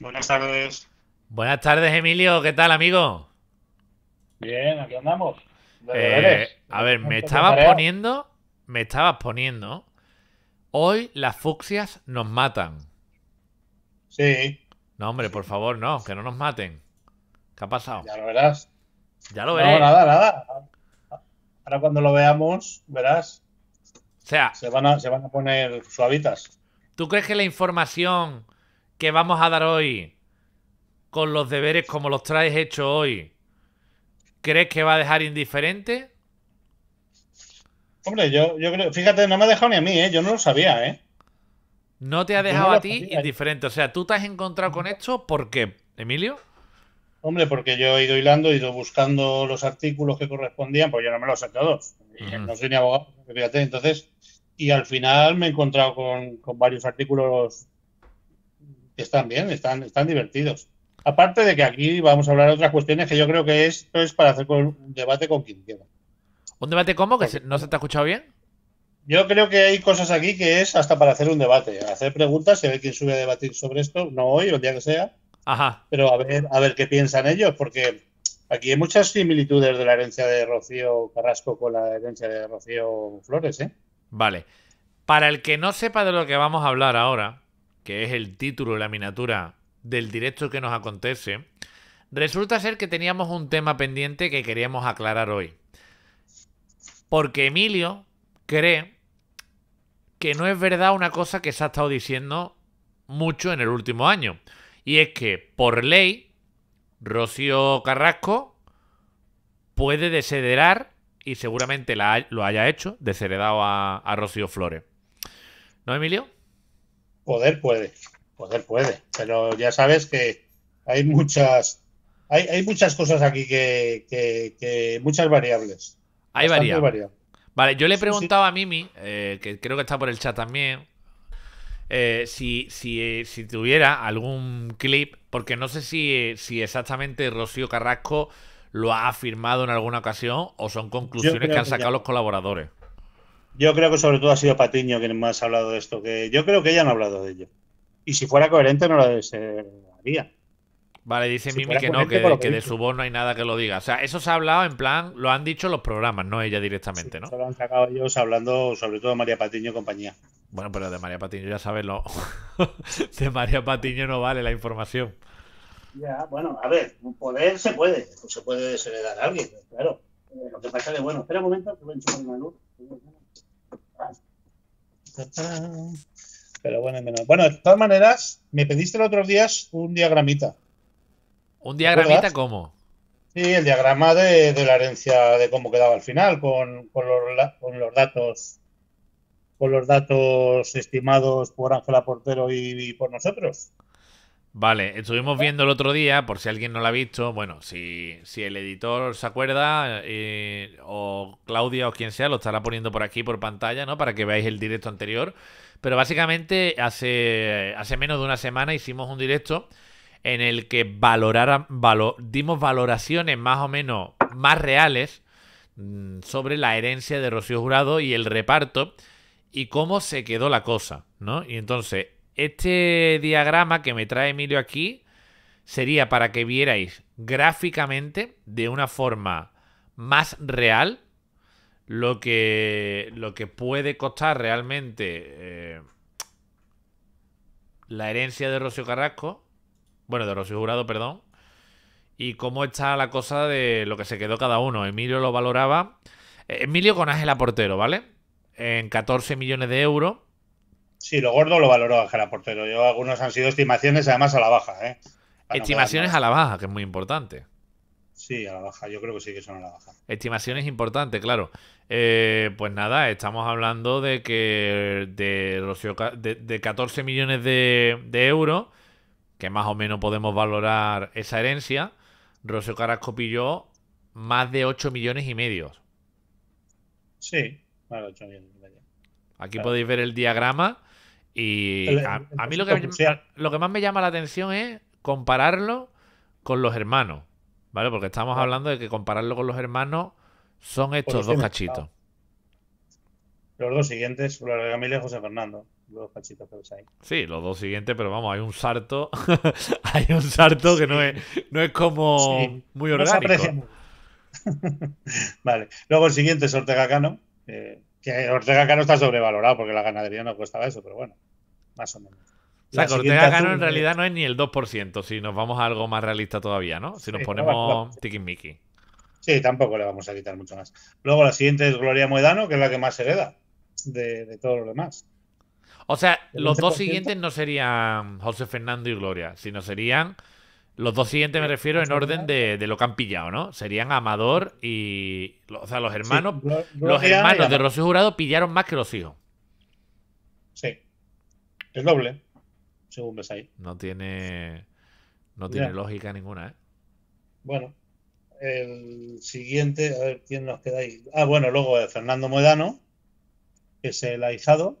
Buenas tardes. Buenas tardes, Emilio. ¿Qué tal, amigo? Bien, aquí andamos. Eh, a ver, me estabas poniendo, me estabas poniendo. Hoy las fucsias nos matan. Sí. No, hombre, por favor, no, que no nos maten. ¿Qué ha pasado? Ya lo verás. Ya lo verás. No, nada, nada. Ahora cuando lo veamos, verás. O sea, se van a, se van a poner suavitas. ¿Tú crees que la información que vamos a dar hoy, con los deberes como los traes hecho hoy, ¿crees que va a dejar indiferente? Hombre, yo, yo creo, fíjate, no me ha dejado ni a mí, ¿eh? yo no lo sabía, ¿eh? No te ha dejado a ti indiferente, o sea, tú te has encontrado con esto, ¿por qué, Emilio? Hombre, porque yo he ido hilando, he ido buscando los artículos que correspondían, pues yo no me los he sacado. No soy ni abogado, fíjate. Entonces, y al final me he encontrado con, con varios artículos están bien, están, están divertidos. Aparte de que aquí vamos a hablar de otras cuestiones que yo creo que esto es para hacer un debate con quien quiera. ¿Un debate cómo? ¿Que no se te ha escuchado bien? Yo creo que hay cosas aquí que es hasta para hacer un debate, hacer preguntas, se ve quién sube a debatir sobre esto, no hoy el día que sea. Ajá. Pero a ver, a ver qué piensan ellos, porque aquí hay muchas similitudes de la herencia de Rocío Carrasco con la herencia de Rocío Flores, ¿eh? Vale. Para el que no sepa de lo que vamos a hablar ahora, que es el título de la miniatura del directo que nos acontece, resulta ser que teníamos un tema pendiente que queríamos aclarar hoy. Porque Emilio cree que no es verdad una cosa que se ha estado diciendo mucho en el último año. Y es que, por ley, Rocío Carrasco puede desheredar, y seguramente lo haya hecho, desheredado a Rocío Flores. ¿No, Emilio? Poder puede, poder puede, pero ya sabes que hay muchas, hay, muchas cosas aquí que, muchas variables. Hay variables. Vale, yo le preguntaba preguntado a Mimi, eh, que creo que está por el chat también, eh, si, si, si, tuviera algún clip, porque no sé si, si exactamente Rocío Carrasco lo ha afirmado en alguna ocasión o son conclusiones que han sacado los colaboradores. Yo creo que sobre todo ha sido Patiño quien más ha hablado de esto, que yo creo que ella no ha hablado de ello. Y si fuera coherente no lo desearía. Vale, dice Mimi que no, que, de su voz no hay nada que lo diga. O sea, eso se ha hablado en plan, lo han dicho los programas, no ella directamente, ¿no? lo han sacado ellos hablando sobre todo María Patiño y compañía. Bueno, pero de María Patiño ya sabes lo... de María Patiño no vale la información. Ya, bueno, a ver, un poder se puede, se puede desheredar a alguien, claro. Eh, lo que pasa es que, bueno, espera un momento, que voy a una luz. Pero bueno, Bueno, de todas maneras, me pediste los otros días un diagramita. ¿Un diagramita cómo? Sí, el diagrama de, de, la herencia de cómo quedaba al final, con, con, los, con los datos con los datos estimados por Ángela Portero y por nosotros. Vale, estuvimos viendo el otro día, por si alguien no lo ha visto, bueno, si, si el editor se acuerda, eh, o Claudia o quien sea, lo estará poniendo por aquí, por pantalla, ¿no? Para que veáis el directo anterior. Pero básicamente hace, hace menos de una semana hicimos un directo en el que valorar dimos valoraciones más o menos más reales mm, sobre la herencia de Rocío Jurado y el reparto y cómo se quedó la cosa, ¿no? Y entonces este diagrama que me trae Emilio aquí sería para que vierais gráficamente de una forma más real lo que, lo que puede costar realmente eh, la herencia de Rocío Carrasco, bueno, de Rocío Jurado, perdón, y cómo está la cosa de lo que se quedó cada uno. Emilio lo valoraba, Emilio con Ángela Portero, ¿vale? En 14 millones de euros Sí, lo gordo lo valoró Ángela Portero. Yo, algunos han sido estimaciones, además a la baja. ¿eh? Estimaciones a la baja, que es muy importante. Sí, a la baja. Yo creo que sí que son a la baja. Estimaciones importantes, claro. Eh, pues nada, estamos hablando de que de, 14 millones de, euros, que más o menos podemos valorar esa herencia, Rocío Carrasco pilló más de 8 millones y medio. Sí, más de 8 millones y medio. Aquí podéis ver el diagrama y a, mí lo que, lo que más me llama la atención es compararlo con los hermanos, ¿vale? Porque estamos hablando de que compararlo con los hermanos son estos dos cachitos. Los dos siguientes, Flor de y José Fernando. Los cachitos que los hay Sí, los dos siguientes, pero vamos, hay un sarto. hay un sarto que no es, no es como muy orgánico. vale. Luego el siguiente es Ortega Cano. Eh, que Ortega Cano está sobrevalorado porque la ganadería no costaba eso, pero bueno, más o menos. O sea, Ortega Cano en realidad no es ni el 2%, si nos vamos a algo más realista todavía, ¿no? Si nos ponemos tiki-miki. Sí, tampoco le vamos a quitar mucho más. Luego la siguiente es Gloria Moedano, que es la que más hereda de, de todos los demás. O sea, los dos siguientes no serían José Fernando y Gloria, sino serían los dos siguientes me refiero en orden de, lo que han pillado, ¿no? Serían Amador y. O sea, los hermanos. los hermanos de Rocío Jurado pillaron más que los hijos. Sí. Es doble, según ves ahí. No tiene. No tiene lógica ninguna, ¿eh? Bueno. El siguiente, a ver quién nos queda ahí. Ah, bueno, luego Fernando Moedano, que es el ahijado,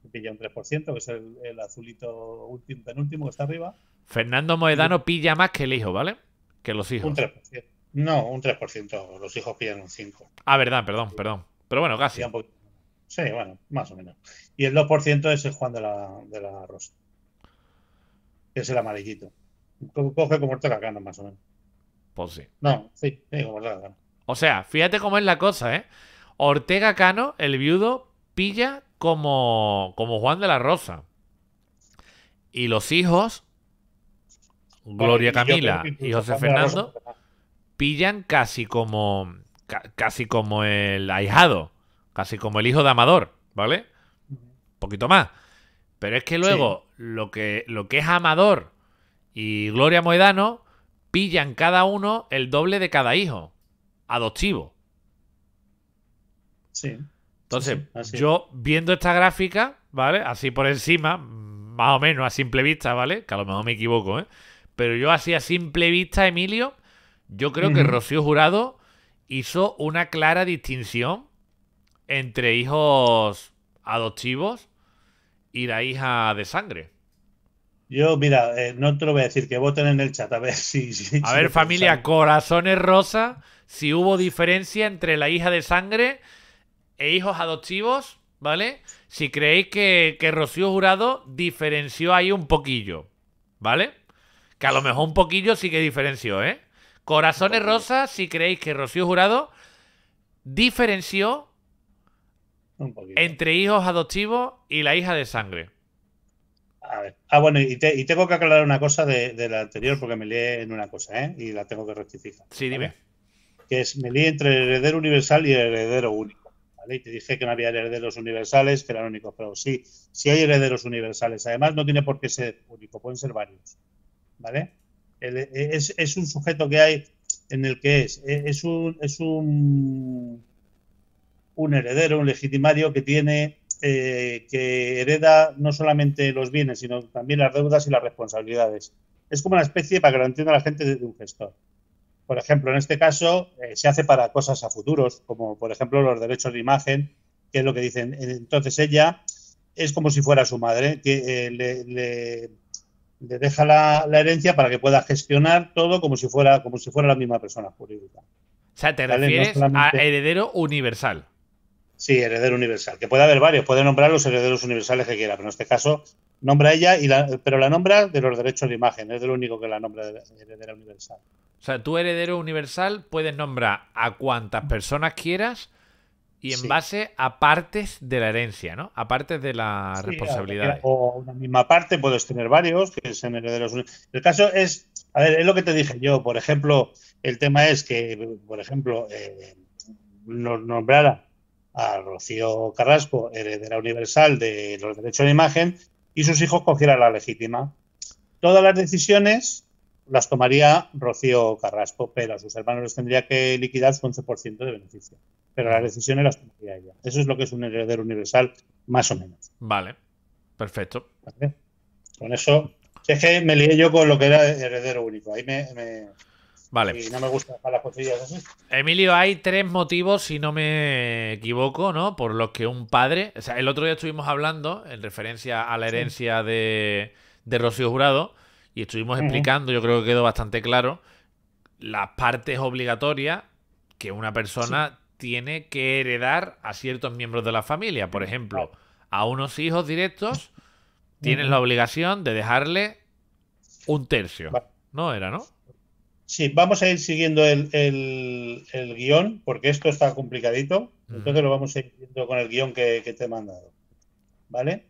que pilla un 3%, que es el, azulito último, penúltimo que está arriba. Fernando Moedano pilla más que el hijo, ¿vale? Que los hijos. Un 3%. No, un 3%. Los hijos pillan un 5%. Ah, verdad, perdón, perdón. Pero bueno, casi. Sí, bueno, más o menos. Y el 2% es el Juan de la, Rosa. Es el amarillito. Coge como Ortega Cano, más o menos. Pues sí. No, sí, sí como Ortega Cano. O sea, fíjate cómo es la cosa, ¿eh? Ortega Cano, el viudo, pilla como Juan de la Rosa. Y los hijos Gloria Camila y José Fernando pillan casi como casi como el ahijado, casi como el hijo de Amador, ¿vale? Un poquito más. Pero es que luego lo que lo que es Amador y Gloria Moedano pillan cada uno el doble de cada hijo adoptivo. Sí. Entonces, yo viendo esta gráfica, ¿vale? Así por encima, más o menos a simple vista, ¿vale? Que a lo mejor me equivoco, ¿eh? Pero yo así a simple vista, Emilio, yo creo que Rocío Jurado hizo una clara distinción entre hijos adoptivos y la hija de sangre. Yo, mira, eh, no te lo voy a decir, que voten en el chat, a ver si... a ver, familia, corazones rosa, si hubo diferencia entre la hija de sangre e hijos adoptivos, ¿vale? Si creéis que, que Rocío Jurado diferenció ahí un poquillo, ¿vale? Que a lo mejor un poquillo sí que diferenció, ¿eh? Corazones rosas, si creéis que Rocío Jurado diferenció entre hijos adoptivos y la hija de sangre. A ver. Ah, bueno, y, tengo que aclarar una cosa de, la anterior porque me lié en una cosa, ¿eh? Y la tengo que rectificar. Sí, dime. Que es, me lié entre heredero universal y heredero único. Y te dije que no había herederos universales, que eran únicos, pero sí, sí hay herederos universales. Además, no tiene por qué ser único, pueden ser varios. ¿vale? E, es, un sujeto que hay en el que es, e, es un, un, un heredero, un legitimario que tiene, eh, que hereda no solamente los bienes, sino también las deudas y las responsabilidades. Es como una especie, para garantizar a la gente, de un gestor. Por ejemplo, en este caso eh, se hace para cosas a futuros, como por ejemplo los derechos de imagen, que es lo que dicen. Entonces ella es como si fuera su madre, que eh, le le deja la, herencia para que pueda gestionar todo como si fuera, como si fuera la misma persona jurídica. O sea, te refieres a heredero universal. Sí, heredero universal, que puede haber varios, puede nombrar los herederos universales que quiera, pero en este caso nombra ella, y pero la nombra de los derechos de imagen, es de lo único que la nombra de heredera universal. O sea, tú heredero universal puedes nombrar a cuantas personas quieras y en base a partes de la herencia, ¿no? A partes de la responsabilidad. O una misma parte, puedes tener varios, que es herederos. El caso es, a ver, es lo que te dije yo. Por ejemplo, el tema es que, por ejemplo, eh, nombrara a Rocío Carrasco heredera universal de los derechos de imagen y sus hijos cogieran la legítima. Todas las decisiones las tomaría Rocío Carrasco, pero a sus hermanos les tendría que liquidar su 11% de beneficio. Pero las decisiones las tomaría ella. Eso es lo que es un heredero universal, más o menos. Vale, perfecto. Con eso, es que me lié yo con lo que era heredero único. Ahí me... Vale. Y no me gustan las cosillas así. Emilio, hay tres motivos, si no me equivoco, ¿no? Por los que un padre. O sea, el otro día estuvimos hablando, en referencia a la herencia de, de Rocío Jurado, y estuvimos explicando, yo creo que quedó bastante claro, las partes obligatorias que una persona tiene que heredar a ciertos miembros de la familia. Por ejemplo, a unos hijos directos tienes la obligación de dejarle un tercio. ¿No era, no? Sí, vamos a ir siguiendo el, guión, porque esto está complicadito. Entonces lo vamos a ir con el guión que, te he mandado. ¿Vale?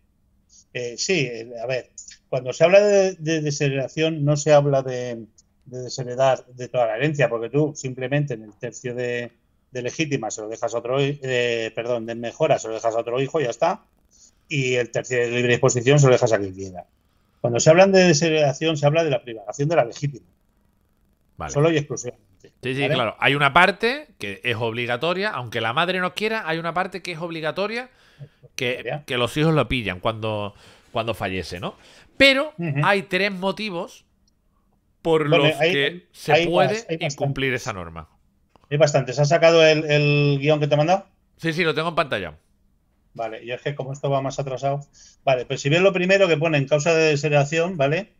Eh, sí, eh, a ver, cuando se habla de, de desheredación no se habla de, de, desheredar de toda la herencia, porque tú simplemente en el tercio de, legítima se lo dejas a otro, eh, perdón, de mejora se lo dejas a otro hijo, y ya está, y el tercio de libre disposición se lo dejas a quien quiera. Cuando se habla de desheredación se habla de la privación de la legítima. Solo y exclusivamente. Sí, sí, claro. Hay una parte que es obligatoria, aunque la madre no quiera, hay una parte que es obligatoria que, que los hijos lo pillan cuando, cuando fallece, ¿no? Pero hay tres motivos por los que se puede incumplir esa norma. Hay bastantes. ¿Has sacado el, guión que te he mandado? Sí, sí, lo tengo en pantalla. Vale, y es que como esto va más atrasado. Vale, pero pues si bien lo primero que pone en causa de deserción, ¿vale?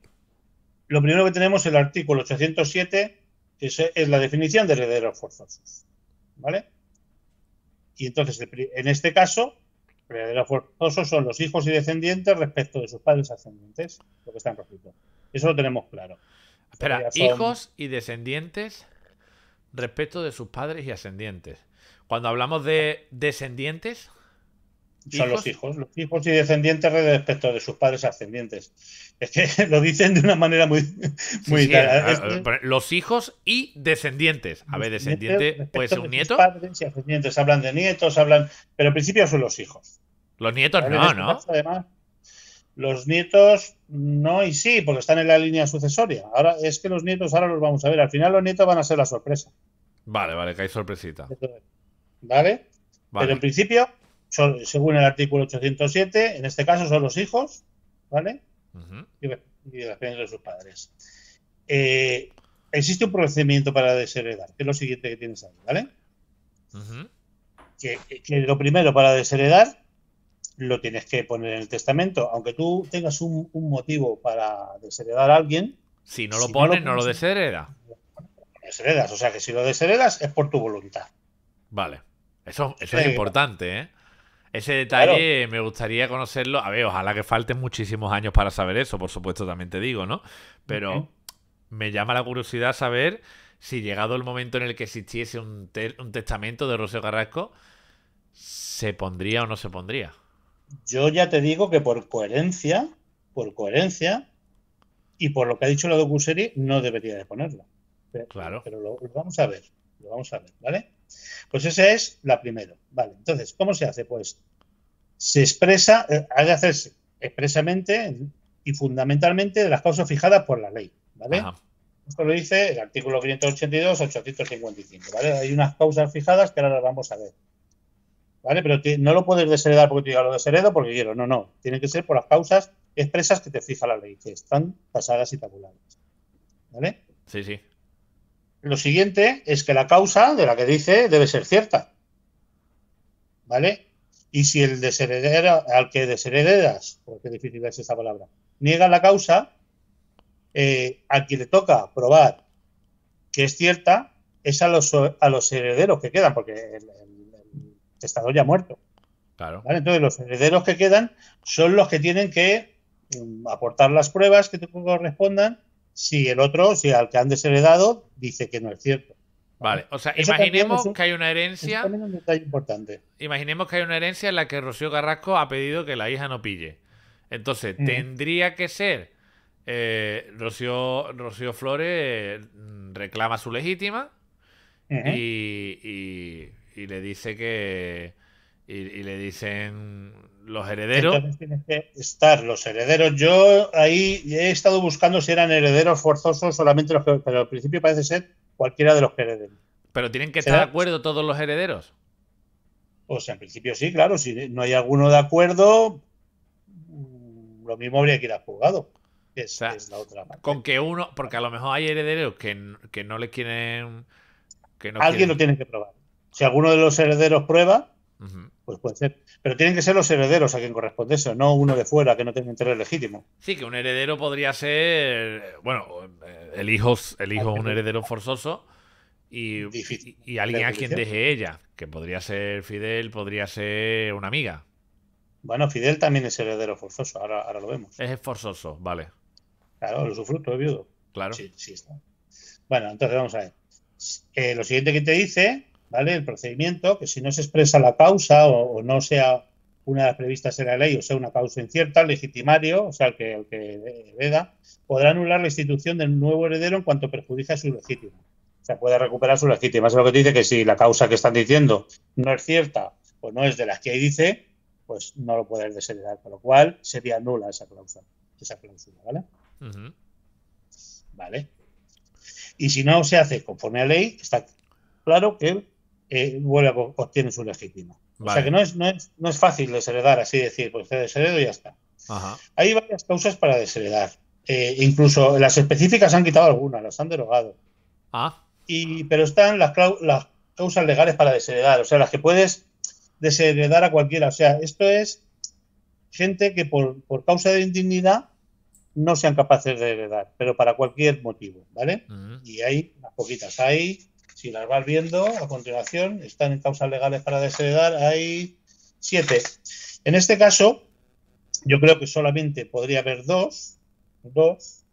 Lo primero que tenemos es el artículo 807, es, la definición de herederos forzosos. ¿Vale? Y entonces, en este caso, verdaderos eh, forzosos son los hijos y descendientes respecto de sus padres ascendientes. lo que está en rojito. Eso lo tenemos claro. Espera, hijos y descendientes respecto de sus padres y ascendientes. Cuando hablamos de descendientes, son los hijos, los hijos y descendientes respecto de sus padres ascendientes. Es que lo dicen de una manera muy... muy los hijos y descendientes. A ver, descendiente puede un nieto. Padres y ascendientes hablan de nietos, hablan... Pero en principio son los hijos. Los nietos no, este ¿no? además, los nietos no y sí, porque están en la línea sucesoria. Ahora es que los nietos ahora los vamos a ver. Al final los nietos van a ser la sorpresa. Vale, vale, que hay sorpresita. vale. Pero en principio según el artículo 807, en este caso son los hijos, ¿vale? y, las de sus padres. Eh, existe un procedimiento para desheredar, que es lo siguiente que tienes ahí, ¿vale? que, lo primero para desheredar lo tienes que poner en el testamento, aunque tú tengas un, motivo para desheredar a alguien. Si no lo pones, no lo, Desheredas, o sea que si lo desheredas es por tu voluntad. Vale, eso, es eh, importante, ¿eh? Ese detalle me gustaría conocerlo. A ver, ojalá que falten muchísimos años para saber eso, por supuesto, también te digo, ¿no? Pero me llama la curiosidad saber si llegado el momento en el que existiese un, testamento de Rocío Carrasco, ¿se pondría o no se pondría? Yo ya te digo que por coherencia, por coherencia, y por lo que ha dicho la docuserie, no debería de ponerla. claro. Pero lo, vamos a ver, lo vamos a ver, ¿vale? Pues esa es la primera. Vale, entonces, ¿cómo se hace? Pues se expresa, eh, hay que de hacerse expresamente y fundamentalmente de las causas fijadas por la ley, ¿vale? Esto lo dice el artículo 582, 855, ¿vale? Hay unas causas fijadas que ahora las vamos a ver. ¿Vale? Pero no lo puedes desheredar porque te diga lo desheredo porque quiero, no, no. Tiene que ser por las causas expresas que te fija la ley, que están pasadas y tabuladas. ¿Vale? Sí, sí. Lo siguiente es que la causa de la que dice debe ser cierta. ¿Vale? Y si el desheredero, al que desheredas, porque difícil es esa palabra, niega la causa, eh, a quien le toca probar que es cierta es a los, a los herederos que quedan, porque el, Estado ya ha muerto. Claro. Entonces, los herederos que quedan son los que tienen que mm, aportar las pruebas que te correspondan si el otro, si al que han desheredado, dice que no es cierto. Vale, o sea, imaginemos que hay una herencia. Imaginemos que hay una herencia en la que Rocío Carrasco ha pedido que la hija no pille. Entonces, mm. tendría que ser eh, Rocío, Rocío Flores mm, reclama su legítima y, le dice que. y le dicen los herederos. tienen que estar los herederos. Yo ahí he estado buscando si eran herederos forzosos solamente los que, pero al principio parece ser cualquiera de los herederos. Pero tienen que estar de acuerdo todos los herederos. o pues sea en principio sí, claro. Si no hay alguno de acuerdo, mm, lo mismo habría que ir a juzgado. Es, la otra parte. Con que uno, porque a lo mejor hay herederos que, no le quieren. Que no Alguien lo tiene que probar. Si alguno de los herederos prueba, pues puede ser. Pero tienen que ser los herederos a quien corresponde eso, no uno de fuera que no tenga interés legítimo. Sí, que un heredero podría ser, bueno, el hijo, el hijo un heredero forzoso y, alguien a quien deje ella, que podría ser Fidel, podría ser una amiga. Bueno, Fidel también es heredero forzoso, ahora, lo vemos. Es forzoso, vale. Claro, lo sufruto, es viudo. Claro. Sí, sí está. Bueno, entonces vamos a ver. Eh, lo siguiente que te dice el procedimiento, que si no se expresa la causa o, no sea una de las previstas en la ley, o sea, una causa incierta, legitimario, o sea, el que, el que hereda, podrá anular la institución del nuevo heredero en cuanto perjudica a su legítima. O sea, puede recuperar su legítima. Es lo que dice que si la causa que están diciendo no es cierta o no es de las que ahí dice, pues no lo puedes desheredar, con lo cual sería nula esa cláusula, esa cláusula, ¿vale? Vale. Y si no se hace conforme a ley, está claro que eh, vuelve obtiene su legítima. O sea que no es, no es, no es fácil desheredar, así decir, pues te desheredo y ya está. Hay varias causas para desheredar. Eh, incluso las específicas han quitado algunas, las han derogado. Ah. Y, pero están las, causas legales para desheredar, o sea, las que puedes desheredar a cualquiera. O sea, esto es gente que por, causa de indignidad no sean capaces de heredar, pero para cualquier motivo, ¿vale? Mm. Y hay unas poquitas. Hay si las vas viendo a continuación, están en causas legales para desheredar, hay siete. En este caso, yo creo que solamente podría haber dos, dos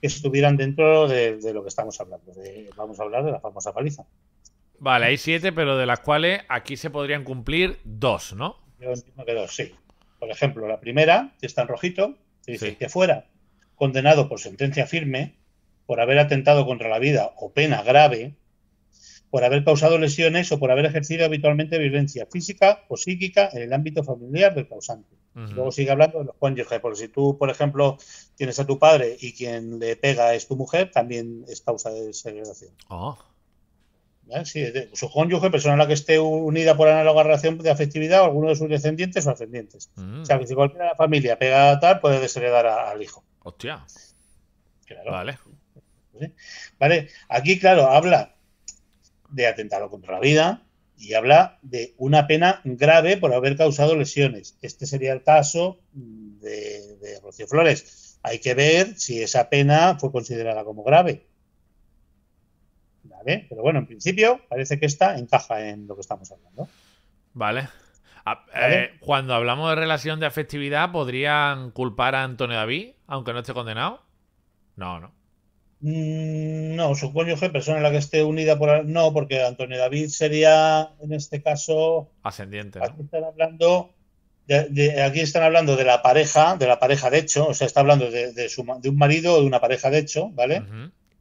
que estuvieran dentro de, lo que estamos hablando. vamos a hablar de la famosa paliza. Vale, hay siete, pero de las cuales aquí se podrían cumplir dos, ¿no? Yo entiendo que dos, sí. Por ejemplo, la primera, que está en rojito, dice que fuera condenado por sentencia firme por haber atentado contra la vida o pena grave por haber causado lesiones o por haber ejercido habitualmente violencia física o psíquica en el ámbito familiar del causante. Luego sigue hablando de los cónyuges, porque si tú, por ejemplo, tienes a tu padre y quien le pega es tu mujer, también es causa de segregación. Oh. ¿Eh? Sí, de, su cónyuge, persona a la que esté unida por análoga relación de afectividad o alguno de sus descendientes o ascendientes. Mm. O sea, que si cualquiera la familia pega a tal, puede desheredar al hijo. Hostia. Claro. Vale. Vale, aquí, claro, habla de atentado contra la vida y habla de una pena grave por haber causado lesiones. Este sería el caso de, Rocío Flores. Hay que ver si esa pena fue considerada como grave. ¿Vale? Pero bueno, en principio parece que esta encaja en lo que estamos hablando. Vale. Ah, eh, cuando hablamos de relación de afectividad, ¿podrían culpar a Antonio David, aunque no esté condenado? No, no. Mm, no, su cónyuge, persona en la que esté unida por. No, porque Antonio David sería, en este caso. Ascendiente. Aquí están hablando. De, aquí están hablando de la pareja, de la pareja de hecho, o sea, está hablando de, de un marido o de una pareja de hecho, ¿vale?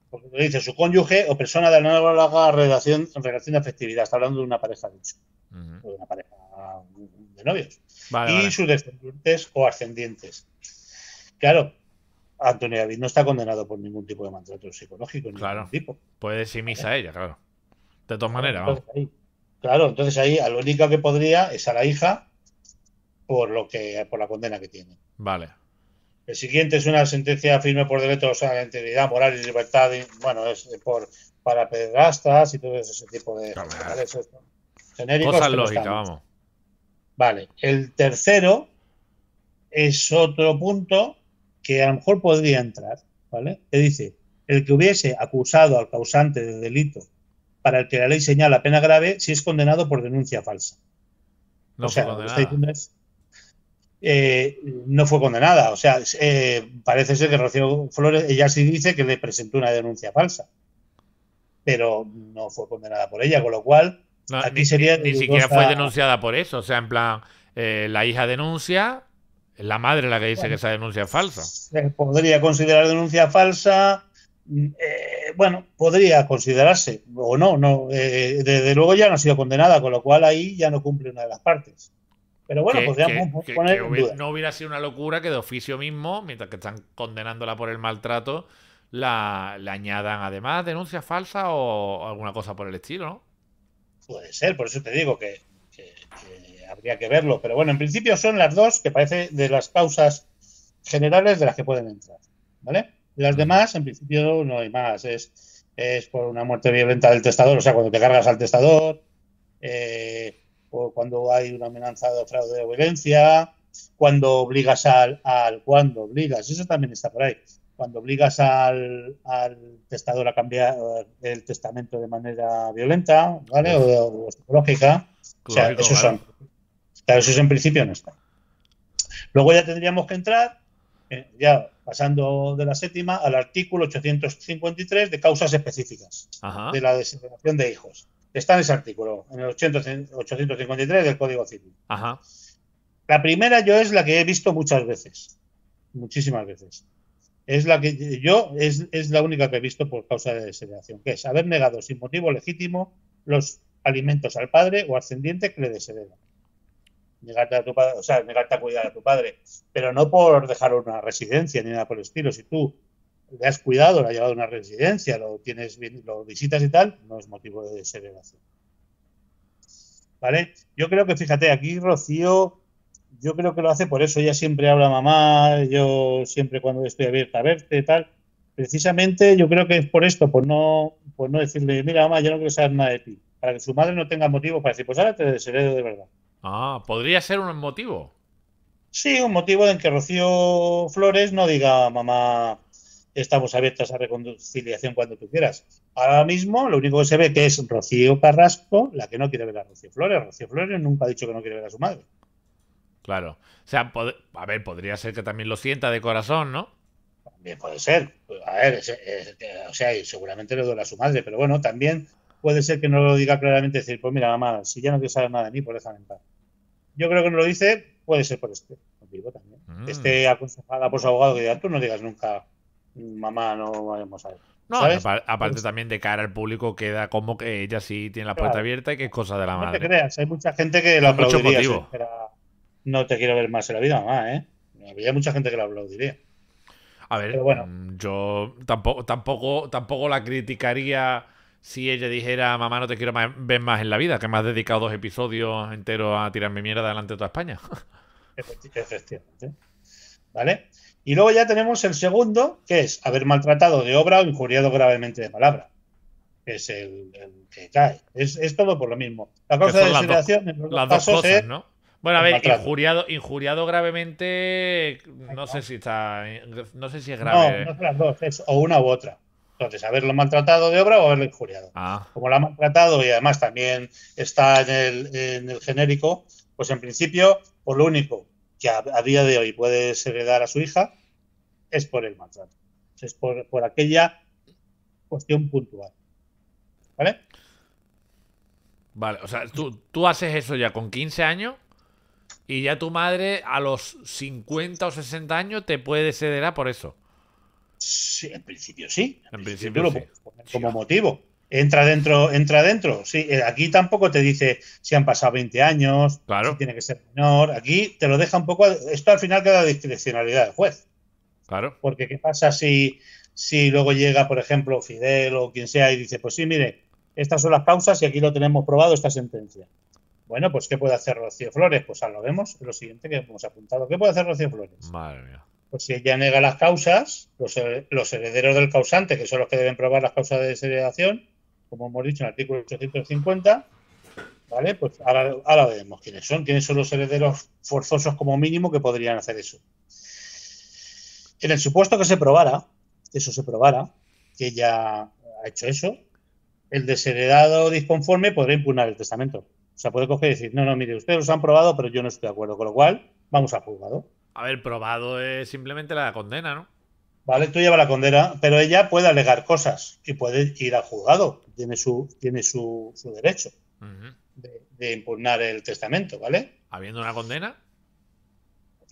Porque dice su cónyuge o persona de la larga relación, relación de afectividad, está hablando de una pareja de hecho, o de una pareja de novios. y sus descendientes o ascendientes. Claro, Antonio David no está condenado por ningún tipo de maltrato psicológico. Claro. Tipo. puede ser misa a ella, claro. De todas maneras. claro, entonces ahí a lo único que podría es a la hija por lo que por la condena que tiene. Vale. El siguiente es una sentencia firme por derechos a la integridad moral y libertad, bueno, es por para pedrastas y todo ese tipo de claro, ¿vale? vamos. Vale. El tercero es otro punto que a lo mejor podría entrar, ¿vale? Que dice, el que hubiese acusado al causante de delito para el que la ley señala pena grave si es condenado por denuncia falsa. No o sea, fue condenada. Eh, no fue condenada. O sea, eh, parece ser que Rocío Flores, ella sí dice que le presentó una denuncia falsa, pero no fue condenada por ella, con lo cual aquí sería... Ni, siquiera fue denunciada por eso, o sea, en plan, eh, la hija denuncia, la madre la que dice que esa denuncia es falsa. podría considerar denuncia falsa. Mm, eh, bueno, podría considerarse o no, no. Eh, desde luego ya no ha sido condenada, con lo cual ahí ya no cumple una de las partes. Pero bueno, podríamos poner. No hubiera sido una locura que de oficio mismo, mientras que están condenándola por el maltrato, la, le añadan además denuncia falsa o alguna cosa por el estilo, ¿no? Puede ser, por eso te digo que habría que verlo, pero bueno, en principio son las dos que parece de las causas generales de las que pueden entrar, ¿vale? Las demás, en principio, no hay más. Es, es por una muerte violenta del testador, o sea, cuando te cargas al testador, eh, o cuando hay una amenaza de fraude o violencia, cuando obligas al, al, cuando obligas, eso también está por ahí, cuando obligas al, testador a cambiar el testamento de manera violenta, ¿vale? O, psicológica. o sea, esos son Claro, eso en principio no está. Luego ya tendríamos que entrar, eh, ya pasando de la séptima, al artículo 853 de causas específicas de la desheredación de hijos. Está en ese artículo, en el 853 del Código Civil. La primera yo es la que he visto muchas veces, muchísimas veces. Es la que yo es, la única que he visto por causa de desheredación, que es haber negado sin motivo legítimo los alimentos al padre o ascendiente que le deshereda negarte a tu o sea, cuidar a tu padre, pero no por dejar una residencia ni nada por el estilo. Si tú le has cuidado, le has llevado una residencia, lo tienes lo visitas y tal, no es motivo de desheredación. ¿Vale? Yo creo que, fíjate, aquí Rocío, yo creo que lo hace por eso, ella siempre habla mamá, yo siempre cuando estoy abierta a verte y tal. Precisamente yo creo que es por esto, por no, por no decirle, mira mamá, yo no quiero saber nada de ti, para que su madre no tenga motivo para decir, pues ahora te desheredo de verdad. Ah, podría ser un motivo. Sí, un motivo en que Rocío Flores no diga, mamá, estamos abiertos a reconciliación cuando tú quieras. Ahora mismo lo único que se ve que es Rocío Carrasco la que no quiere ver a Rocío Flores. Rocío Flores nunca ha dicho que no quiere ver a su madre. Claro. O sea, a ver, podría ser que también lo sienta de corazón, ¿no? También puede ser. A ver, o sea, seguramente le duele a su madre, pero bueno, también puede ser que no lo diga claramente, decir, pues mira, mamá, si ya no quieres saber nada de mí, por pues déjame en yo creo que no lo dice, puede ser por este motivo también. Mm. Este acusado por su abogado que diga, tú no digas nunca, mamá, no vayamos a ver. aparte también de cara al público queda como que ella sí tiene la puerta abierta y que es cosa de la madre. No te creas, hay mucha gente que lo aplaudiría. no te quiero ver más en la vida, mamá, ¿eh? Habría mucha gente que lo aplaudiría. A ver, bueno. Mm, yo tampoco, tampoco la criticaría si ella dijera, mamá, no te quiero ver más en la vida, que me has dedicado dos episodios enteros a tirarme mierda delante de toda España. Efectivamente. ¿Vale? Y luego ya tenemos el segundo, que es haber maltratado de obra o injuriado gravemente de palabra. es el, que cae. Es, todo por lo mismo. las, dos, cosas, ¿no? Bueno, a ver, injuriado, injuriado gravemente, no sé si está, no sé si es grave. No, no las dos, es o una u otra. Entonces, haberlo maltratado de obra o haberlo injuriado. Ah. Como lo ha maltratado y además también está en el, genérico, pues en principio, por lo único que a, día de hoy puede heredar a su hija es por el maltrato. Es por, aquella cuestión puntual. ¿Vale? Vale, o sea, tú, tú haces eso ya con 15 años y ya tu madre a los 50 o 60 años te puede ceder por eso. Sí, en principio sí. En, principio, como motivo. Entra dentro, entra dentro. Sí, eh, aquí tampoco te dice si han pasado 20 años, si tiene que ser menor. Aquí te lo deja un poco. Esto al final queda a discrecionalidad del juez. Claro. Porque ¿qué pasa si, si luego llega, por ejemplo, Fidel o quien sea y dice, pues sí, mire, estas son las pausas y aquí lo tenemos probado, esta sentencia. Bueno, pues ¿qué puede hacer Rocío Flores? Pues ahora lo vemos, lo siguiente que hemos apuntado. ¿Qué puede hacer Rocío Flores? Madre mía. Pues si ella nega las causas, los, herederos del causante, que son los que deben probar las causas de desheredación, como hemos dicho en el artículo 850, ¿vale? Pues ahora, vemos quiénes son, quiénes son los herederos forzosos como mínimo que podrían hacer eso. En el supuesto que se probara, que eso se probara, que ella ha hecho eso, el desheredado disconforme podrá impugnar el testamento. O sea, puede coger y decir, no, no, mire, ustedes los han probado, pero yo no estoy de acuerdo, con lo cual vamos a juzgado. A ver, probado es simplemente la condena, ¿no? Vale, tú llevas la condena, pero ella puede alegar cosas y puede ir al juzgado. Tiene su, tiene su, derecho de, impugnar el testamento, ¿vale? ¿Habiendo una condena?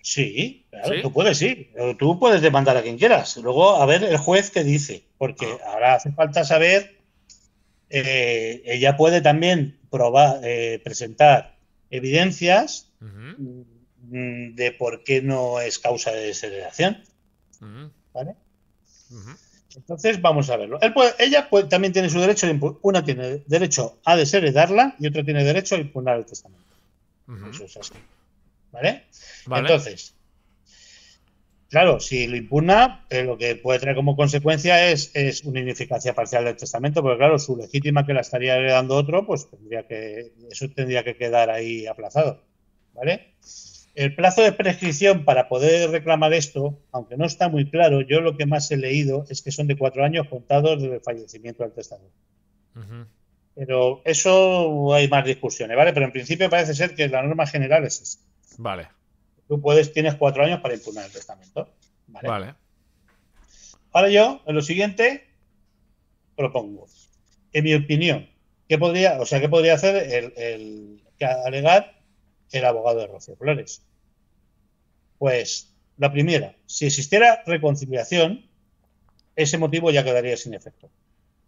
Sí, claro, tú puedes ir. Sí. Tú puedes demandar a quien quieras. Luego, a ver el juez qué dice, porque ah. ahora hace falta saber. Eh, ella puede también probar, eh, presentar evidencias. Mm, de por qué no es causa de desheredación ¿Vale? Entonces, vamos a verlo. ella también tiene su derecho, una tiene derecho a desheredarla y otra tiene derecho a impugnar el testamento. ¿Vale? Entonces, claro, si lo impugna, eh, lo que puede traer como consecuencia es, es, una ineficacia parcial del testamento, porque claro, su legítima que la estaría heredando otro, pues tendría que, eso tendría que quedar ahí aplazado. ¿Vale? El plazo de prescripción para poder reclamar esto, aunque no está muy claro, yo lo que más he leído es que son de cuatro años contados desde el fallecimiento del testador. Pero eso hay más discusiones, ¿vale? Pero en principio parece ser que la norma general es esa. Vale. Tú puedes, tienes cuatro años para impugnar el testamento. Vale. vale. Ahora yo, en lo siguiente, propongo, en mi opinión, ¿qué podría, o sea, qué podría hacer el, el que alegar el abogado de Rocío Flores. Pues la primera, si existiera reconciliación, ese motivo ya quedaría sin efecto,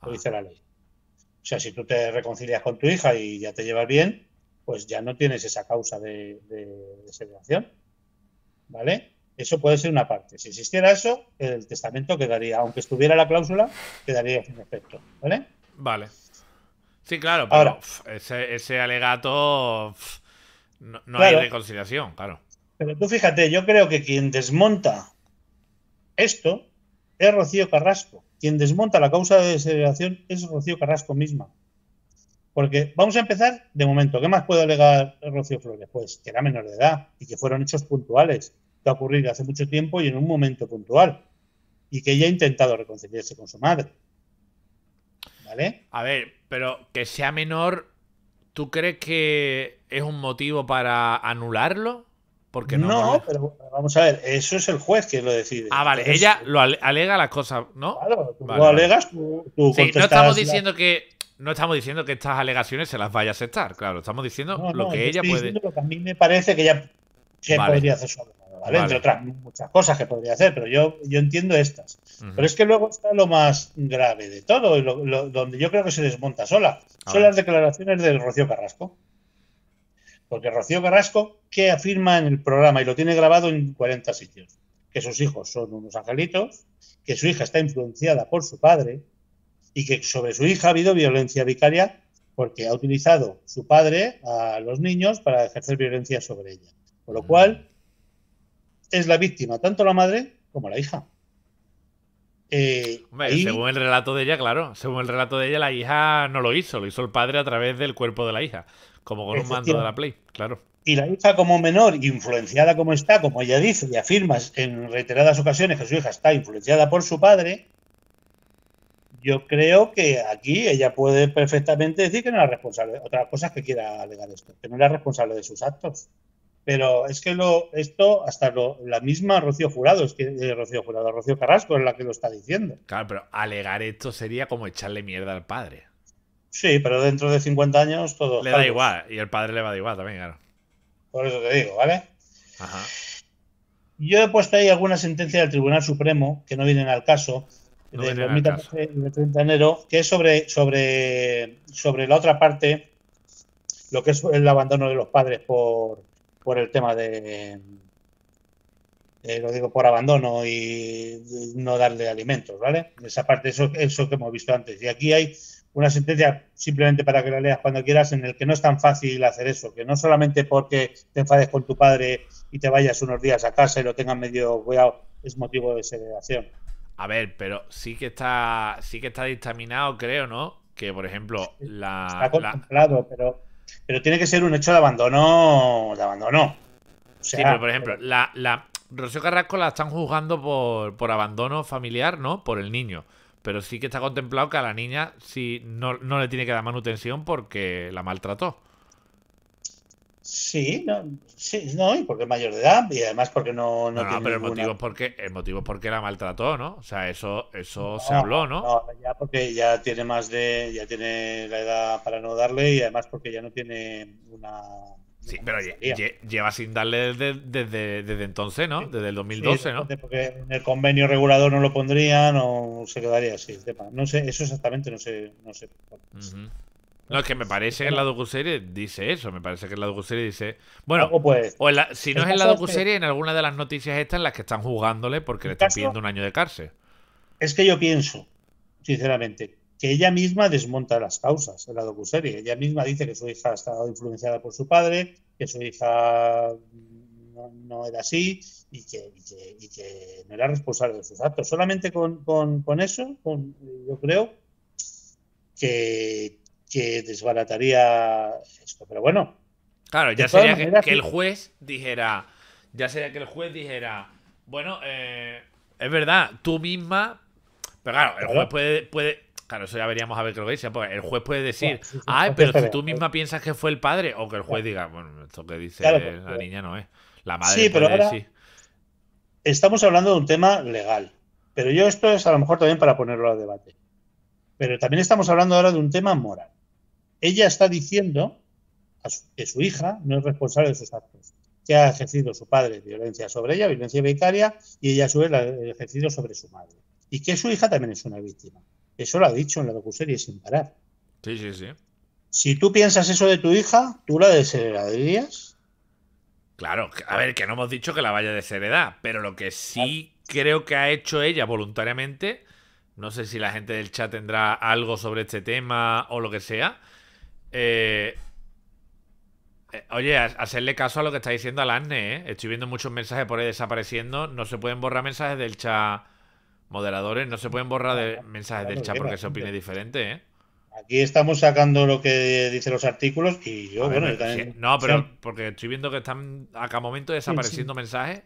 lo dice la ley. O sea, si tú te reconcilias con tu hija y ya te llevas bien, pues ya no tienes esa causa de, de, ¿Vale? Eso puede ser una parte. Si existiera eso, el testamento quedaría, aunque estuviera la cláusula, quedaría sin efecto. ¿Vale? Vale. Sí, claro, pero ese, alegato. No, hay reconciliación, claro. Pero tú fíjate, yo creo que quien desmonta esto es Rocío Carrasco. Quien desmonta la causa de desegregación es Rocío Carrasco misma. Porque vamos a empezar de momento. ¿Qué más puede alegar Rocío Flores? Pues que era menor de edad y que fueron hechos puntuales que ha hace mucho tiempo y en un momento puntual. Y que ella ha intentado reconciliarse con su madre. ¿Vale? A ver, pero que sea menor ¿Tú crees que es un motivo para anularlo? Porque no, pero vamos a ver, eso es el juez quien lo decide. Ah, vale, ella lo alega las cosas, ¿no? Claro, lo alegas, tú, sí, no estamos diciendo que no estamos diciendo que estas alegaciones se las vaya a aceptar, claro, estamos diciendo lo que ella puede. Lo que a mí me parece que ella podría hacer su entre otras muchas cosas que podría hacer, pero yo, yo entiendo estas. Pero es que luego está lo más grave de todo, donde yo creo que se desmonta sola, son las declaraciones de Rocío Carrasco. Porque Rocío Carrasco, ¿qué afirma en el programa y lo tiene grabado en 40 sitios? Que sus hijos son unos angelitos, que su hija está influenciada por su padre y que sobre su hija ha habido violencia vicaria porque ha utilizado su padre a los niños para ejercer violencia sobre ella. Con lo cual, es la víctima, tanto la madre como la hija. Eh, según el relato de ella, claro, según el relato de ella, la hija no lo hizo, lo hizo el padre a través del cuerpo de la hija, como con un mando de la Play, claro. Y la hija como menor, influenciada como está, como ella dice y afirma en reiteradas ocasiones que su hija está influenciada por su padre, yo creo que aquí ella puede perfectamente decir que no era responsable. Otras cosas que quiera alegar esto, que no era responsable de sus actos pero es que lo, esto, hasta la misma Rocío Jurado, es que es eh, Rocío Jurado, Rocío Carrasco es la que lo está diciendo. Claro, pero alegar esto sería como echarle mierda al padre. Sí, pero dentro de 50 años todo. Le da igual, y el padre le va da igual también, claro. Por eso te digo, ¿vale? Ajá. Yo he puesto ahí alguna sentencia del Tribunal Supremo, que no vienen al caso, del de 30 de enero, que es sobre, sobre la otra parte, lo que es el abandono de los padres por por el tema de, eh, lo digo por abandono y no darle alimentos, ¿vale? Esa parte, eso, eso que hemos visto antes. Y aquí hay una sentencia, simplemente para que la leas cuando quieras, en el que no es tan fácil hacer eso, que no solamente porque te enfades con tu padre y te vayas unos días a casa y lo tengas medio cuidado, es motivo de segregación. A ver, pero sí que está, sí que está dictaminado, creo, ¿no? Que por ejemplo, la. Está contemplado, pero pero tiene que ser un hecho de abandono. De abandono. sí, pero por ejemplo, eh, La, la, Rocío Carrasco la están juzgando por, por abandono familiar, ¿no? Por el niño. Pero sí que está contemplado que a la niña sí no, no le tiene que dar manutención porque la maltrató. Sí, no, sí, no, y porque es mayor de edad y además porque no, no, tiene pero el motivo es porque el motivo es porque la maltrató, ¿no? O sea, eso eso se habló, ¿no? No, ya porque ya tiene más de ya tiene la edad para no darle y además porque ya no tiene una Sí, pero lleva sin darle desde, entonces, ¿no? Desde el 2012, ¿no? Porque en el convenio regulador no lo pondrían o se quedaría así No sé, eso exactamente no sé. No sé. No, es que me parece que en la docuserie dice eso. Me parece que en la docuserie dice. Bueno, o si no es en la docuserie, en alguna de las noticias estas en las que están juzgándole porque le están pidiendo un año de cárcel. Es que yo pienso, sinceramente, que ella misma desmonta las causas en la docuserie. Ella misma dice que su hija ha estado influenciada por su padre, que su hija no, era así y que, no era responsable de sus actos. Solamente con, eso, yo creo que que desbarataría esto. Pero bueno. Claro, ya sería que, el juez dijera. Ya sería que el juez dijera. Bueno, eh, es verdad, tú misma. Pero claro, el juez puede, puede Claro, eso ya veríamos a ver qué lo que dice. Pues, el juez puede decir, ay, pero tú misma piensas que fue el padre, o que el juez diga, bueno, esto que dice la niña no es. La madre sí, pero ahora Estamos hablando de un tema legal. Pero yo esto es a lo mejor también para ponerlo a debate. Pero también estamos hablando ahora de un tema moral. Ella está diciendo que su hija no es responsable de sus actos, que ha ejercido su padre violencia sobre ella, violencia vicaria, y ella a su vez la ha ejercido sobre su madre. Y que su hija también es una víctima. Eso lo ha dicho en la docuserie sin parar. Sí, sí, sí. Si tú piensas eso de tu hija, ¿tú la desheredarías? Claro, a ver, que no hemos dicho que la vaya a desheredar, pero lo que sí creo que ha hecho ella voluntariamente, no sé si la gente del chat tendrá algo sobre este tema o lo que sea, eh, eh, oye, hacerle caso a lo que está diciendo Alasne, ¿eh? Estoy viendo muchos mensajes por ahí desapareciendo. No se pueden borrar mensajes del chat, moderadores. No se pueden borrar mensajes del chat porque se opine diferente, ¿eh? Aquí estamos sacando lo que dicen los artículos y yo, bueno, también. No, pero porque estoy viendo que están a cada momento desapareciendo mensajes.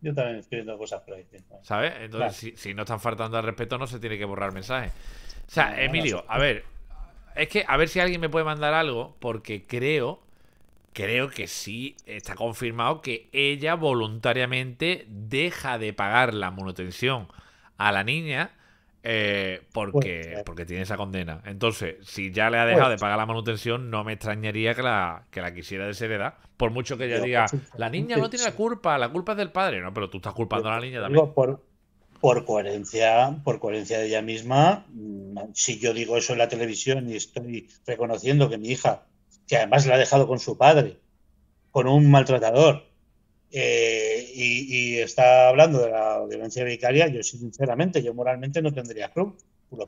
Yo también estoy cosas por ahí. ¿Sabes? Entonces, si, si, no están faltando al respeto, no se tiene que borrar mensajes. O sea, Emilio, a ver, es que a ver si alguien me puede mandar algo, porque creo, creo que sí está confirmado que ella voluntariamente deja de pagar la manutención a la niña eh, porque, porque tiene esa condena. Entonces, si ya le ha dejado de pagar la manutención, no me extrañaría que la, que la quisiera desheredar. Por mucho que ella diga, la niña no tiene la culpa, la culpa es del padre. No, pero tú estás culpando a la niña también por coherencia, por coherencia de ella misma, mm, si yo digo eso en la televisión y estoy reconociendo que mi hija, que además la ha dejado con su padre, con un maltratador, eh, y, está hablando de la violencia vicaria, yo sinceramente, yo moralmente no tendría club,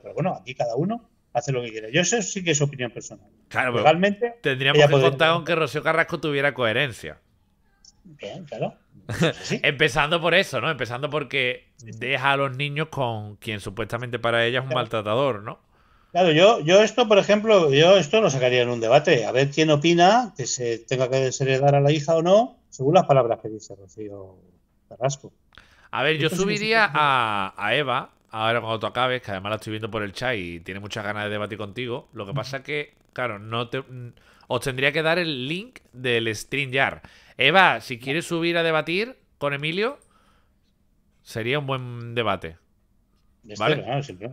pero bueno, aquí cada uno hace lo que quiere. Yo eso sí que es opinión personal. Claro, tendríamos que contar con que Rocío Carrasco tuviera coherencia. Bien, claro. Empezando por eso, ¿no? Empezando porque deja a los niños con quien supuestamente para ella es un maltratador, ¿no? Claro, yo, yo esto, por ejemplo, yo esto lo sacaría en un debate, a ver quién opina que se tenga que desheredar a la hija o no, según las palabras que dice Rocío Carrasco. A ver, yo subiría a, Eva, ahora cuando tú acabes, que además la estoy viendo por el chat y tiene muchas ganas de debatir contigo. Lo que pasa es que, claro, no te, mm, os tendría que dar el link del StreamYard. Eva, si quieres subir a debatir con Emilio, sería un buen debate. ¿Vale? claro, siempre,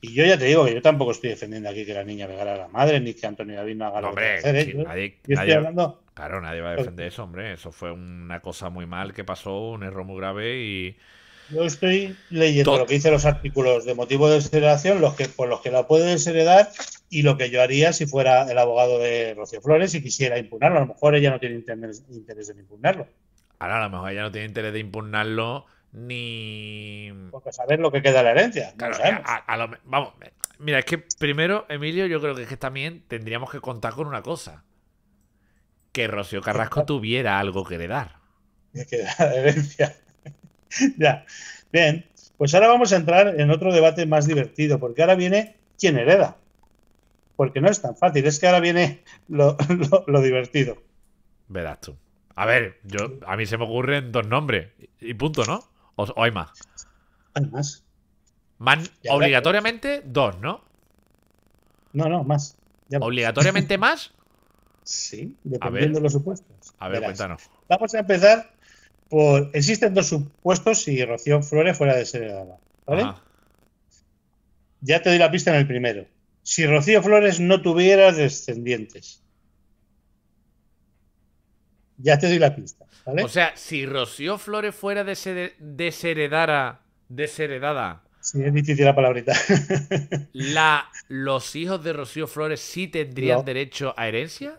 Y yo ya te digo que yo tampoco estoy defendiendo aquí que la niña pegara a la madre, ni que Antonio David no haga la lo hombre, que hablando. Claro, nadie va a defender eso, hombre. Eso fue una cosa muy mal que pasó, un error muy grave y yo estoy leyendo lo que dicen los artículos de motivo de desheredación, los que, por los que la puede desheredar y lo que yo haría si fuera el abogado de Rocío Flores y quisiera impugnarlo. A lo mejor ella no tiene interés, en impugnarlo. Ahora, a lo mejor ella no tiene interés de impugnarlo ni. Porque saber lo que queda de la herencia. vamos, mira, es que primero, Emilio, yo creo que es que también tendríamos que contar con una cosa: que Rocío Carrasco tuviera algo que heredar. Que herencia. ya. Bien, pues ahora vamos a entrar en otro debate más divertido, porque ahora viene quién hereda. Porque no es tan fácil, es que ahora viene lo, divertido. Verás tú. A ver, yo, a mí se me ocurren dos nombres y punto, ¿no? ¿O, hay más? Hay más. obligatoriamente dos, ¿no? No, no, más. ¿Obligatoriamente más? Sí, dependiendo de los supuestos. A ver, cuéntanos. Vamos a empezar existen dos supuestos si Rocío Flores fuera desheredada. ¿vale? Ya te doy la pista en el primero. Si Rocío Flores no tuviera descendientes. Ya te doy la pista. O sea, si Rocío Flores fuera desheredada. Desheredada. Sí, es difícil la palabrita. La, ¿Los hijos de Rocío Flores sí tendrían derecho a herencia?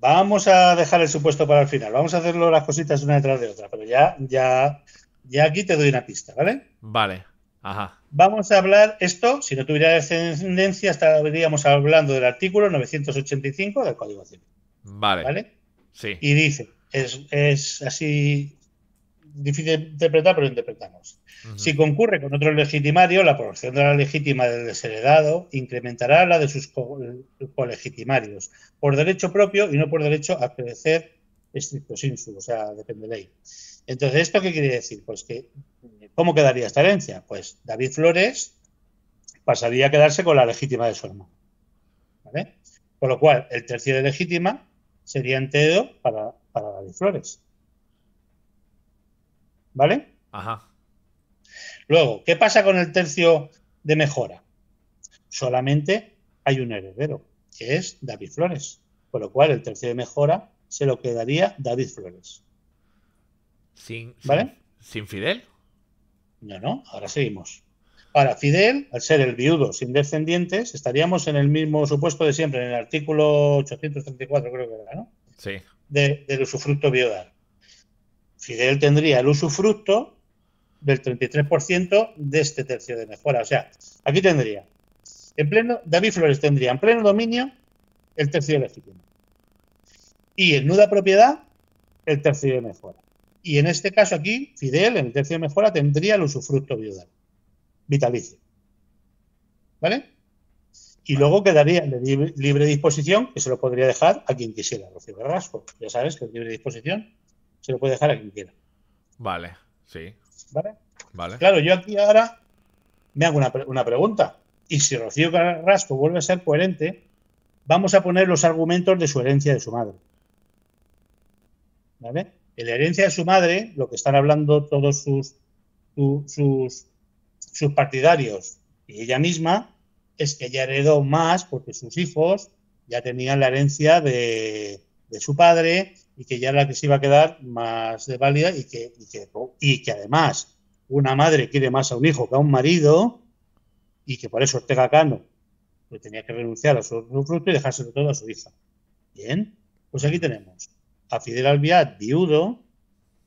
Vamos a dejar el supuesto para el final. Vamos a hacerlo las cositas una detrás de otra, pero ya, ya, ya aquí te doy una pista, ¿vale? Vale. Ajá. Vamos a hablar esto, si no tuviera descendencia, estaríamos hablando del artículo 985 del Código Civil. Vale. ¿Vale? Sí. Y dice, es, es así difícil de interpretar, pero interpretamos. Si concurre con otro legitimario, la proporción de la legítima del desheredado incrementará la de sus eh, colegitimarios por derecho propio y no por derecho a crecer estricto su o sea, depende de ley. Entonces, ¿esto qué quiere decir? Pues que, ¿cómo quedaría esta herencia? Pues David Flores pasaría a quedarse con la legítima de su hermano. ¿Vale? Con lo cual, el tercio de legítima sería entero para, para David Flores. ¿vale? Ajá. Luego, ¿qué pasa con el tercio de mejora? Solamente hay un heredero, que es David Flores, con lo cual el tercio de mejora se lo quedaría David Flores. Sin, ¿Vale? Sin, Fidel. No, no, ahora seguimos. Ahora, Fidel, al ser el viudo sin descendientes, estaríamos en el mismo supuesto de siempre, en el artículo 834, creo que era, ¿no? Sí. del usufructo viudal. Fidel tendría el usufructo del 33% de este tercio de mejora. O sea, aquí tendría, en pleno, David Flores tendría en pleno dominio el tercio de legítimo. Y en nuda propiedad, el tercio de mejora. Y en este caso aquí, Fidel, en el tercio de mejora, tendría el usufructo viudal, vitalicio. ¿Vale? Y luego quedaría de libre, disposición, que se lo podría dejar a quien quisiera, Rocío Carrasco. Ya sabes que es libre disposición se lo puede dejar a quien quiera. Vale, sí. ¿Vale? Vale. Claro, yo aquí ahora me hago una, pregunta. Y si Rocío Carrasco vuelve a ser coherente, vamos a poner los argumentos de su herencia de su madre. ¿Vale? En la herencia de su madre, lo que están hablando todos sus, sus, sus partidarios y ella misma, es que ella heredó más porque sus hijos ya tenían la herencia de, de su padre y que ya era la que se iba a quedar más de válida y que, y que, además una madre quiere más a un hijo que a un marido y que por eso Ortega Cano pues, tenía que renunciar a su fruto y dejárselo todo a su hija. Bien, pues aquí tenemos a Fidel Albiat, viudo,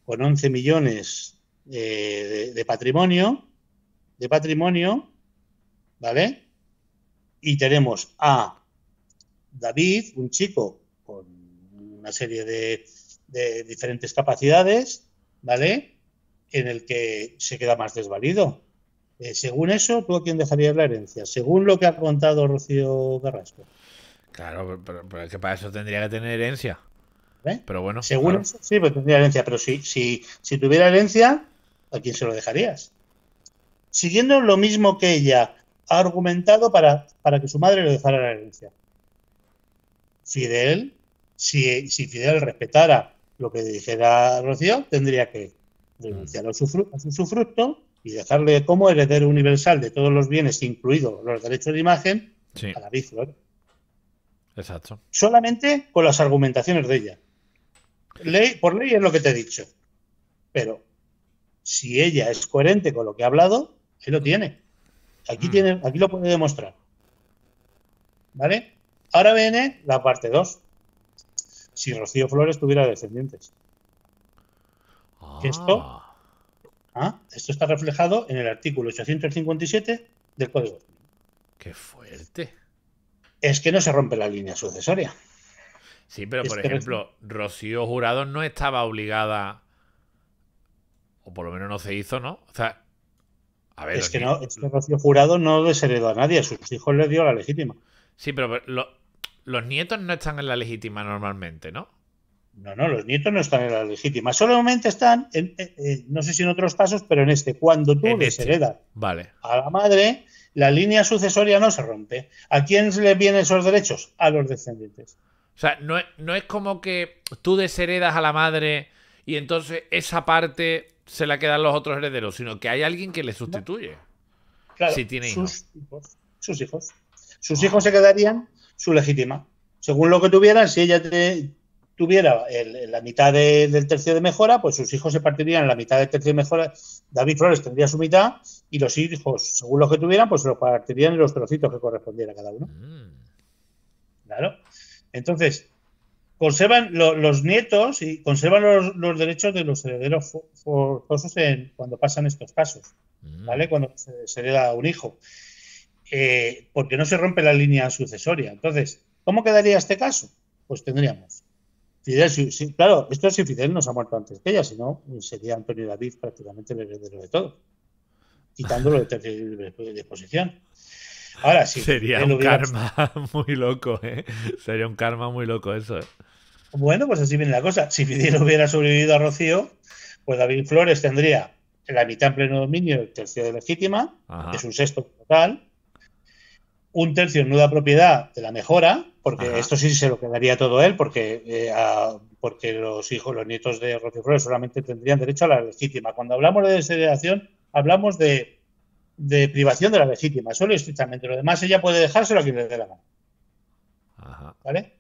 con 11 millones eh, de, de, patrimonio, de patrimonio, ¿vale? Y tenemos a David, un chico con una serie de, diferentes capacidades, ¿vale? En el que se queda más desvalido. Eh, según eso, ¿tú a quién dejarías la herencia? Según lo que ha contado Rocío Garrasco. Claro, pero, que para eso tendría que tener herencia. ¿Eh? Pero bueno. Según sí, pues tendría herencia. Pero si, si, si tuviera herencia, ¿a quién se lo dejarías? Siguiendo lo mismo que ella ha argumentado para, para que su madre le dejara la herencia. Fidel si, Fidel respetara lo que dijera Rocío, tendría que renunciar a su, sufruto y dejarle como heredero universal de todos los bienes, incluidos los derechos de imagen, a la Biflor. Exacto. Solamente con las argumentaciones de ella. Ley, por ley es lo que te he dicho. Pero si ella es coherente con lo que ha hablado, ahí lo tiene. Aquí, mm. tiene, aquí lo puede demostrar. ¿Vale? Ahora viene la parte 2 si Rocío Flores tuviera descendientes. Esto, ah. Ah, esto está reflejado en el artículo 857 del Código ¡Qué fuerte! Es que no se rompe la línea sucesoria. Sí, pero por ejemplo, Rocío Jurado no estaba obligada, o por lo menos no se hizo, ¿no? O sea, a ver. Es que, Rocío Jurado no heredó a nadie, a sus hijos les dio la legítima. Sí, pero los nietos no están en la legítima normalmente, ¿no? No, no, los nietos no están en la legítima. Solamente están, en, eh, eh, no sé si en otros casos, pero en este, cuando tú desheredas este. a la madre, la línea sucesoria no se rompe. ¿A quién le vienen esos derechos? A los descendientes. O sea, no es, como que tú desheredas a la madre y entonces esa parte se la quedan los otros herederos, sino que hay alguien que le sustituye. Claro, si tiene Sus hijos. Sus hijos, se quedarían su legítima. Según lo que tuvieran, si ella tuviera la mitad del tercio de mejora, pues sus hijos se partirían la mitad del tercio de mejora. David Flores tendría su mitad y los hijos, según lo que tuvieran, pues se los partirían en los trocitos que correspondiera a cada uno. Mm. Claro. Entonces, conservan los nietos y conservan los, derechos de los herederos forzosos en, cuando pasan estos casos, mm. ¿vale? Cuando se, le hereda un hijo. Eh, porque no se rompe la línea sucesoria. Entonces, ¿cómo quedaría este caso? Pues tendríamos. claro, esto es si Fidel no ha muerto antes que ella, si no, sería Antonio David prácticamente el heredero de todo, quitándolo de, de, Ahora sí. Sería un karma muy loco, ¿eh? Sería un karma muy loco eso, ¿eh? Bueno, pues así viene la cosa. Si Fidel hubiera sobrevivido a Rocío, pues David Flores tendría la mitad en pleno dominio, el tercio de legítima, que es un sexto total, un tercio en nuda propiedad de la mejora, porque esto sí se lo quedaría todo él, porque, eh, porque los hijos, los nietos de Rocío Flores solamente tendrían derecho a la legítima. Cuando hablamos de desheredación, hablamos de, privación de la legítima, solo estrictamente. Lo demás ella puede dejárselo a quien le dé la mano. ¿Vale?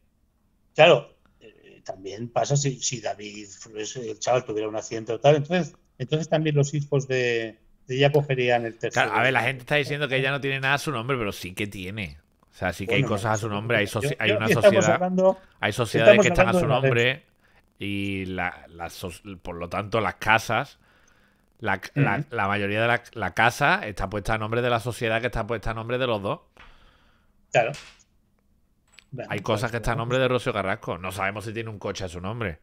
Claro, eh, también pasa si, David el chaval, tuviera un accidente o tal, entonces, entonces también los hijos de, ya cogería en el tercero. a ver, la gente está diciendo que ella no tiene nada a su nombre, pero sí que tiene. O sea, sí que hay cosas a su nombre, hay, hay una sociedad. hay sociedades que están a su nombre y por lo tanto las casas, la, la mayoría de la, casa está puesta a nombre de la sociedad que está puesta a nombre de los dos. Claro. hay cosas pues que están a nombre de Rocío Carrasco. No sabemos si tiene un coche a su nombre.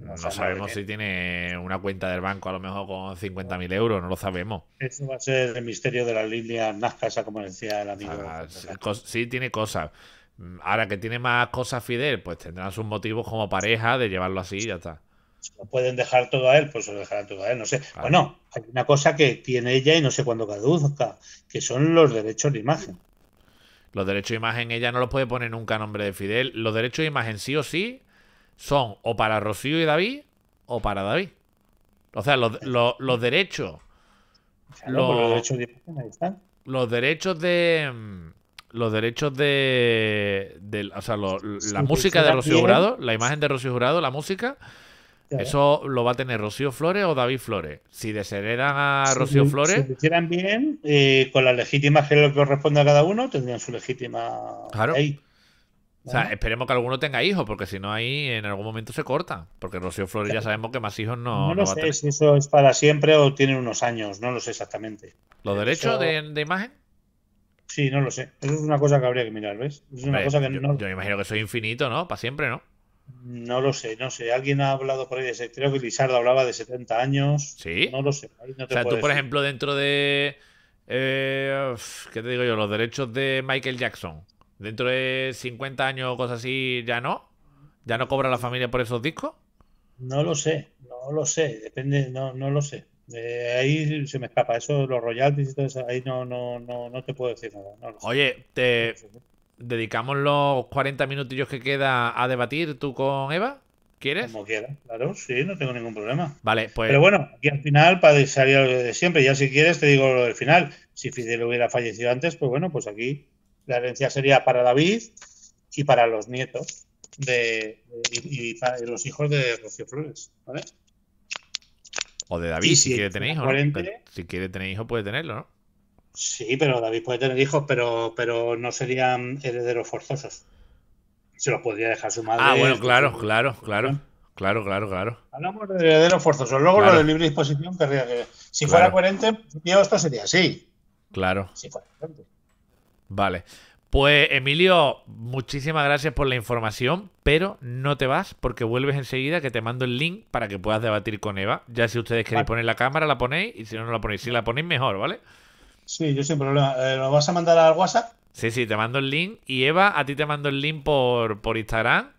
No, sabemos si tiene una cuenta del banco a lo mejor con 50.000 euros, no lo sabemos. Eso va a ser el misterio de la líneas esa, como decía el amigo. Ah, sí, tiene cosas. Mm, ahora que tiene más cosas Fidel, pues tendrán sus motivos como pareja de llevarlo así y ya está. Si pueden dejar todo a él, pues lo dejarán todo a él, no sé. Bueno, hay una cosa que tiene ella y no sé cuándo caduca, que son los derechos de imagen. Los derechos de imagen ella no los puede poner nunca a nombre de Fidel. Los derechos de imagen sí o sí son o para Rocío y David o para David. O sea, los, derechos. Pues los, derechos de Los derechos de. Mm, los derechos de. o sea, la música de Rocío Jurado, la imagen de Rocío Jurado, la música. Eso lo va a tener Rocío Flores o David Flores. Si desheredan a Rocío Flores. Si hicieran bien, eh, con la legítima que corresponde a cada uno, tendrían su legítima. Claro. O sea, esperemos que alguno tenga hijos, porque si no ahí en algún momento se corta. Porque Rocío Flores ya eh, sabemos que más hijos no. No lo sé si eso es para siempre o tiene unos años, no lo sé exactamente. ¿Los derechos de, imagen? Sí, no lo sé. Eso es una cosa que habría que mirar, ¿ves? Es una cosa que yo, me imagino que soy infinito, ¿no? Para siempre, ¿no? No lo sé, no sé. Alguien ha hablado por ahí de Creo que Lizardo hablaba de 70 años. Sí. No lo sé. o sea, tú, por ejemplo, dentro de. Eh, ¿Qué te digo yo? Los derechos de Michael Jackson. Dentro de 50 años o cosas así, ¿ya no? ¿Ya no cobra la familia por esos discos? No lo sé, no lo sé, depende, no, no lo sé. Eh, ahí se me escapa, eso, los royalties y todo eso, ahí no, no, no, no te puedo decir nada. Oye, te ¿eh? dedicamos los 40 minutillos que queda a debatir tú con Eva. ¿Quieres? Como quieras, claro, sí, no tengo ningún problema. Vale, pues. Pero bueno, aquí al final, para salir lo de siempre, ya si quieres te digo lo del final. Si Fidel hubiera fallecido antes, pues bueno, pues aquí la herencia sería para David y para los nietos de, y, los hijos de Rocío Flores, ¿vale? O de David, si, quiere tener hijos. Si quiere tener hijos, puede tenerlo, ¿no? Sí, pero David puede tener hijos, pero, pero no serían herederos forzosos. Se los podría dejar su madre. Ah, bueno, claro, claro, claro. Claro, claro, claro. Hablamos de herederos forzosos. Luego lo de libre disposición querría que. Si fuera coherente, yo esto sería así. Claro. Si fuera coherente. Vale. Pues Emilio, muchísimas gracias por la información, pero no te vas porque vuelves enseguida que te mando el link para que puedas debatir con Eva. Ya si ustedes queréis poner la cámara, la ponéis y si no, no la ponéis. Si la ponéis, mejor, ¿vale? Sí, yo sin problema. Eh, ¿Lo vas a mandar al WhatsApp? Sí, sí, te mando el link y Eva, a ti te mando el link por, por Instagram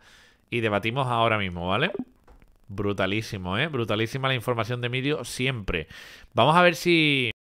y debatimos ahora mismo, ¿vale? Brutalísimo, ¿eh? Brutalísima la información de Emilio siempre. Vamos a ver si...